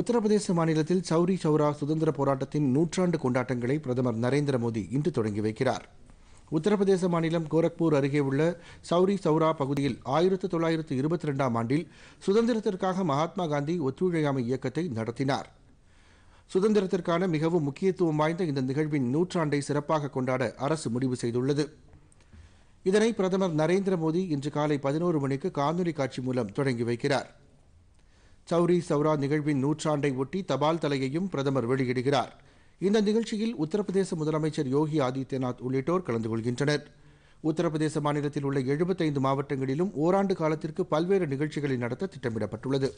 உத்தரப்பிரதேச மாநிலத்தில் சௌரி சௌரா சுதந்திர போராட்டத்தின் நூற்றாண்டு கொண்டாட்டங்களை பிரதமர் நரேந்திர மோடி இன்று தொடங்கி வைக்கிறார் உத்தரப்பிரதேச மாநிலம் கோரக்பூர் அருகே உள்ள சௌரி சௌரா பகுதியில் ஆயிரத்து தொள்ளாயிரத்து இருபத்தி ரெண்டாம் ஆண்டில் சுதந்திரத்திற்காக மகாத்மா காந்தி ஒத்துழையாமை இயக்கத்தை நடத்தினார் சுதந்திரத்திற்கான மிகவும் முக்கியத்துவம் வாய்ந்த இந்த நிகழ்வின் நூற்றாண்டை சிறப்பாக கொண்டாட அரசு முடிவு செய்துள்ளது இதனை பிரதமர் நரேந்திர மோடி இன்று காலை பதினோரு மணிக்கு காணொலி காட்சி மூலம் தொடங்கி வைக்கிறாா் சௌரி சௌரா நிகழ்வின் நூற்றாண்டை ஒட்டி தபால் தலையையும் பிரதமர் வெளியிடுகிறார் இந்த நிகழ்ச்சியில் உத்தரப்பிரதேச முதலமைச்சர் யோகி ஆதித்யநாத் உள்ளிட்டோர் கலந்து கொள்கின்றனர் உத்தரப்பிரதேச மாநிலத்தில் உள்ள எழுபத்தைந்து மாவட்டங்களிலும் ஓராண்டு காலத்திற்கு பல்வேறு நிகழ்ச்சிகளை நடத்த திட்டமிடப்பட்டுள்ளது